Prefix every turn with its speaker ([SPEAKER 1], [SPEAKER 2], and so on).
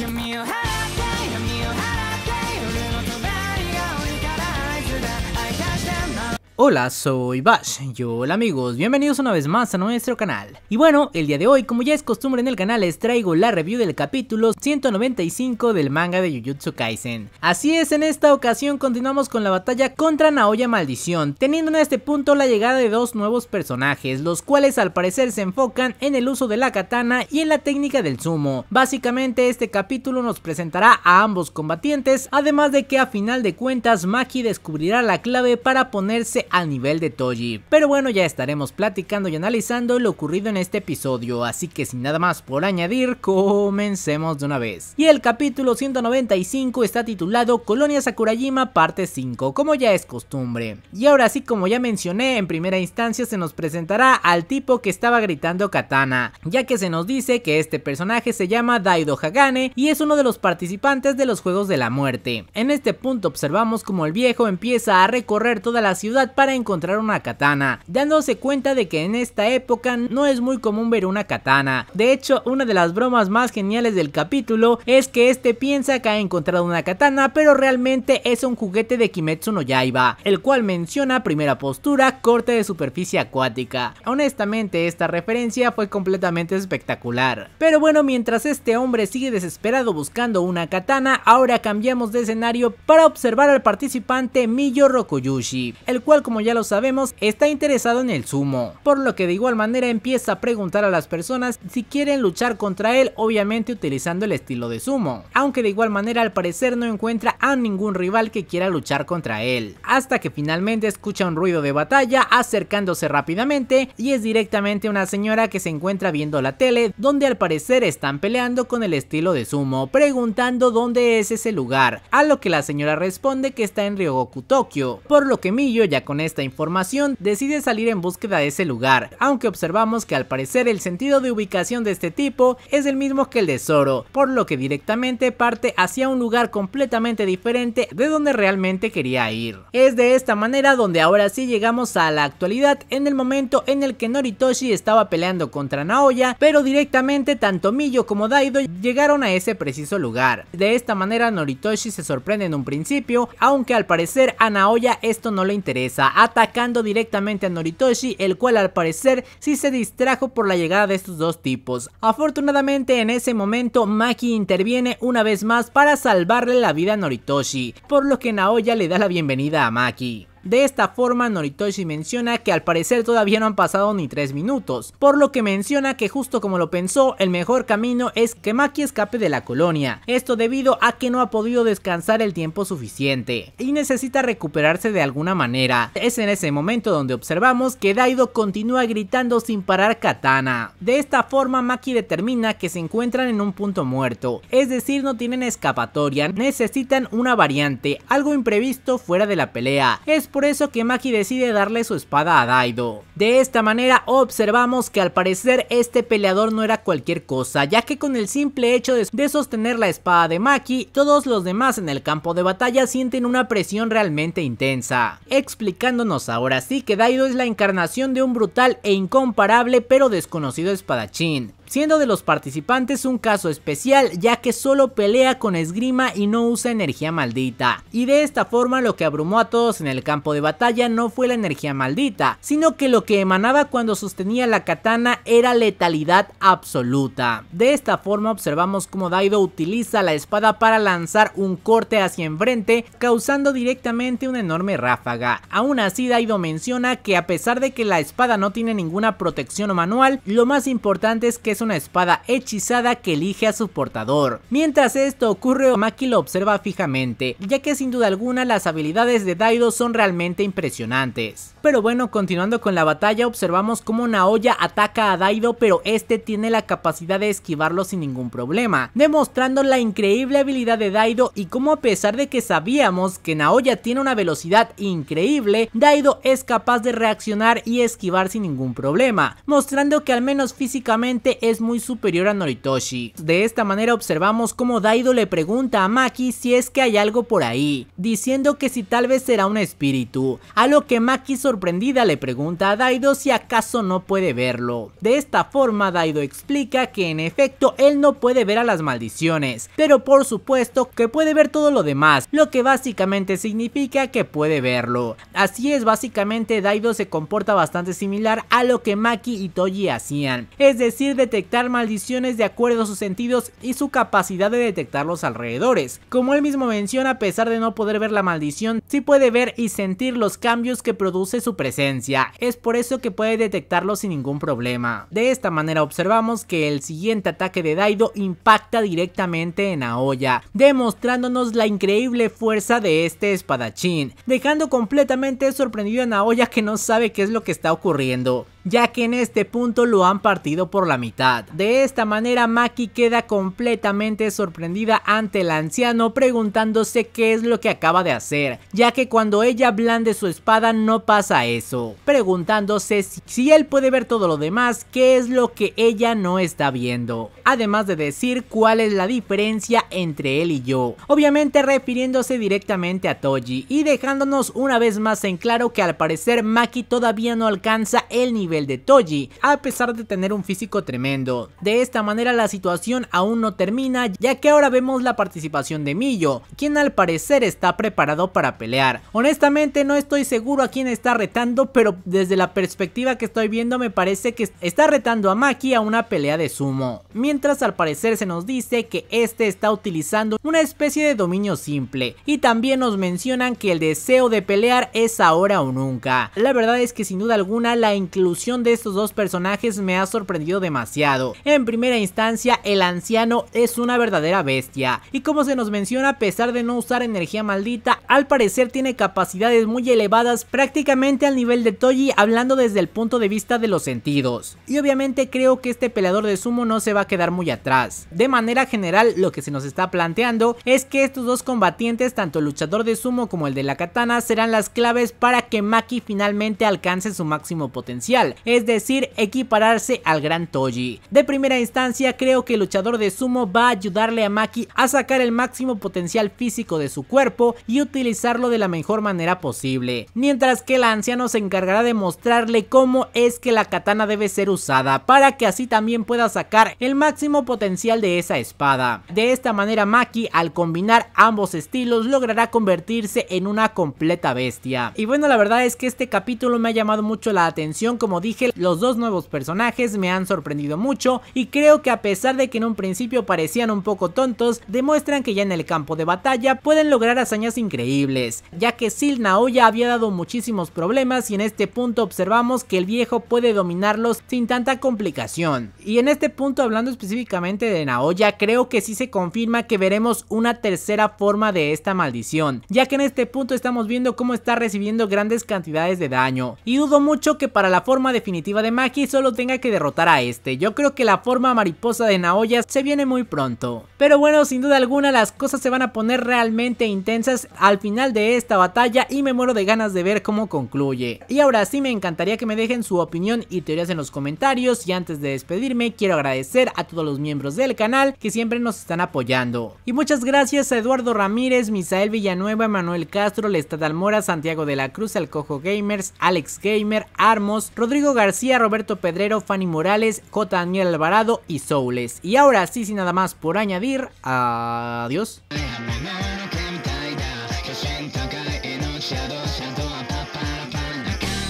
[SPEAKER 1] give me a hand. Hola, soy Bash Yo hola amigos, bienvenidos una vez más a nuestro canal. Y bueno, el día de hoy, como ya es costumbre en el canal, les traigo la review del capítulo 195 del manga de Jujutsu Kaisen. Así es, en esta ocasión continuamos con la batalla contra Naoya Maldición, teniendo en este punto la llegada de dos nuevos personajes, los cuales al parecer se enfocan en el uso de la katana y en la técnica del sumo. Básicamente este capítulo nos presentará a ambos combatientes, además de que a final de cuentas Maki descubrirá la clave para ponerse ...al nivel de Toji. Pero bueno, ya estaremos platicando y analizando lo ocurrido en este episodio, así que sin nada más por añadir, comencemos de una vez. Y el capítulo 195 está titulado Colonia Sakurajima parte 5, como ya es costumbre. Y ahora sí, como ya mencioné, en primera instancia se nos presentará al tipo que estaba gritando katana, ya que se nos dice que este personaje se llama Daido Hagane y es uno de los participantes de los Juegos de la Muerte. En este punto observamos como el viejo empieza a recorrer toda la ciudad para encontrar una katana, dándose cuenta de que en esta época no es muy común ver una katana. De hecho, una de las bromas más geniales del capítulo es que este piensa que ha encontrado una katana, pero realmente es un juguete de Kimetsu no Yaiba, el cual menciona primera postura, corte de superficie acuática. Honestamente, esta referencia fue completamente espectacular. Pero bueno, mientras este hombre sigue desesperado buscando una katana, ahora cambiamos de escenario para observar al participante Miyo Rokoyushi, el cual como ya lo sabemos, está interesado en el sumo, por lo que de igual manera empieza a preguntar a las personas si quieren luchar contra él, obviamente utilizando el estilo de sumo, aunque de igual manera al parecer no encuentra a ningún rival que quiera luchar contra él, hasta que finalmente escucha un ruido de batalla acercándose rápidamente y es directamente una señora que se encuentra viendo la tele, donde al parecer están peleando con el estilo de sumo, preguntando dónde es ese lugar, a lo que la señora responde que está en Ryogoku, Tokio, por lo que Millo ya con esta información, decide salir en búsqueda de ese lugar, aunque observamos que al parecer el sentido de ubicación de este tipo es el mismo que el de Zoro, por lo que directamente parte hacia un lugar completamente diferente de donde realmente quería ir. Es de esta manera donde ahora sí llegamos a la actualidad en el momento en el que Noritoshi estaba peleando contra Naoya, pero directamente tanto Millo como Daido llegaron a ese preciso lugar. De esta manera Noritoshi se sorprende en un principio, aunque al parecer a Naoya esto no le interesa atacando directamente a Noritoshi, el cual al parecer sí se distrajo por la llegada de estos dos tipos. Afortunadamente en ese momento Maki interviene una vez más para salvarle la vida a Noritoshi, por lo que Naoya le da la bienvenida a Maki. De esta forma, Noritoshi menciona que al parecer todavía no han pasado ni 3 minutos, por lo que menciona que justo como lo pensó, el mejor camino es que Maki escape de la colonia, esto debido a que no ha podido descansar el tiempo suficiente, y necesita recuperarse de alguna manera. Es en ese momento donde observamos que Daido continúa gritando sin parar katana. De esta forma, Maki determina que se encuentran en un punto muerto, es decir, no tienen escapatoria, necesitan una variante, algo imprevisto fuera de la pelea. Es por eso que Maki decide darle su espada a Daido. De esta manera observamos que al parecer este peleador no era cualquier cosa, ya que con el simple hecho de sostener la espada de Maki, todos los demás en el campo de batalla sienten una presión realmente intensa. Explicándonos ahora sí que Daido es la encarnación de un brutal e incomparable pero desconocido espadachín, siendo de los participantes un caso especial ya que solo pelea con esgrima y no usa energía maldita. Y de esta forma lo que abrumó a todos en el campo de batalla no fue la energía maldita, sino que lo que emanaba cuando sostenía la katana era letalidad absoluta. De esta forma observamos cómo Daido utiliza la espada para lanzar un corte hacia enfrente causando directamente una enorme ráfaga. Aún así Daido menciona que a pesar de que la espada no tiene ninguna protección manual, lo más importante es que una espada hechizada que elige a su portador. Mientras esto ocurre, Maki lo observa fijamente, ya que sin duda alguna las habilidades de Daido son realmente impresionantes. Pero bueno, continuando con la batalla, observamos cómo Naoya ataca a Daido, pero este tiene la capacidad de esquivarlo sin ningún problema, demostrando la increíble habilidad de Daido y cómo a pesar de que sabíamos que Naoya tiene una velocidad increíble, Daido es capaz de reaccionar y esquivar sin ningún problema, mostrando que al menos físicamente es muy superior a Noritoshi. De esta manera observamos cómo Daido le pregunta a Maki si es que hay algo por ahí, diciendo que si tal vez será un espíritu, a lo que Maki sorprendida le pregunta a Daido si acaso no puede verlo. De esta forma Daido explica que en efecto él no puede ver a las maldiciones, pero por supuesto que puede ver todo lo demás, lo que básicamente significa que puede verlo. Así es, básicamente Daido se comporta bastante similar a lo que Maki y Toji hacían, es decir, detectar detectar maldiciones de acuerdo a sus sentidos y su capacidad de detectar los alrededores. Como él mismo menciona, a pesar de no poder ver la maldición, sí puede ver y sentir los cambios que produce su presencia. Es por eso que puede detectarlo sin ningún problema. De esta manera observamos que el siguiente ataque de Daido impacta directamente en Aoya, demostrándonos la increíble fuerza de este espadachín, dejando completamente sorprendido a Naoya que no sabe qué es lo que está ocurriendo ya que en este punto lo han partido por la mitad. De esta manera Maki queda completamente sorprendida ante el anciano preguntándose qué es lo que acaba de hacer, ya que cuando ella blande su espada no pasa eso, preguntándose si, él puede ver todo lo demás, qué es lo que ella no está viendo, además de decir cuál es la diferencia entre él y yo, obviamente refiriéndose directamente a Toji y dejándonos una vez más en claro que al parecer Maki todavía no alcanza el nivel de Toji, a pesar de tener un físico tremendo. De esta manera la situación aún no termina, ya que ahora vemos la participación de Millo, quien al parecer está preparado para pelear. Honestamente no estoy seguro a quién está retando, pero desde la perspectiva que estoy viendo me parece que está retando a Maki a una pelea de sumo. Mientras al parecer se nos dice que este está utilizando una especie de dominio simple, y también nos mencionan que el deseo de pelear es ahora o nunca. La verdad es que sin duda alguna la inclusión de estos dos personajes me ha sorprendido demasiado. En primera instancia, el anciano es una verdadera bestia, y como se nos menciona, a pesar de no usar energía maldita, al parecer tiene capacidades muy elevadas prácticamente al nivel de Toji hablando desde el punto de vista de los sentidos. Y obviamente creo que este peleador de sumo no se va a quedar muy atrás. De manera general, lo que se nos está planteando es que estos dos combatientes, tanto el luchador de sumo como el de la katana, serán las claves para que Maki finalmente alcance su máximo potencial es decir, equipararse al gran Toji. De primera instancia, creo que el luchador de sumo va a ayudarle a Maki a sacar el máximo potencial físico de su cuerpo y utilizarlo de la mejor manera posible, mientras que el anciano se encargará de mostrarle cómo es que la katana debe ser usada para que así también pueda sacar el máximo potencial de esa espada. De esta manera Maki al combinar ambos estilos logrará convertirse en una completa bestia. Y bueno la verdad es que este capítulo me ha llamado mucho la atención como dije, los dos nuevos personajes me han sorprendido mucho y creo que a pesar de que en un principio parecían un poco tontos, demuestran que ya en el campo de batalla pueden lograr hazañas increíbles, ya que Sil Naoya había dado muchísimos problemas y en este punto observamos que el viejo puede dominarlos sin tanta complicación. Y en este punto hablando específicamente de Naoya, creo que sí se confirma que veremos una tercera forma de esta maldición, ya que en este punto estamos viendo cómo está recibiendo grandes cantidades de daño, y dudo mucho que para la forma definitiva de Maki solo tenga que derrotar a este. Yo creo que la forma mariposa de Naoya se viene muy pronto. Pero bueno, sin duda alguna las cosas se van a poner realmente intensas al final de esta batalla y me muero de ganas de ver cómo concluye. Y ahora sí me encantaría que me dejen su opinión y teorías en los comentarios y antes de despedirme quiero agradecer a todos los miembros del canal que siempre nos están apoyando. Y muchas gracias a Eduardo Ramírez, Misael Villanueva, Manuel Castro, Lestad Almora, Santiago de la Cruz, Alcojo Gamers, Alex Gamer, Armos, Rodrigo Diego García, Roberto Pedrero, Fanny Morales, J. Daniel Alvarado y Soules. Y ahora sí, sin nada más por añadir, adiós.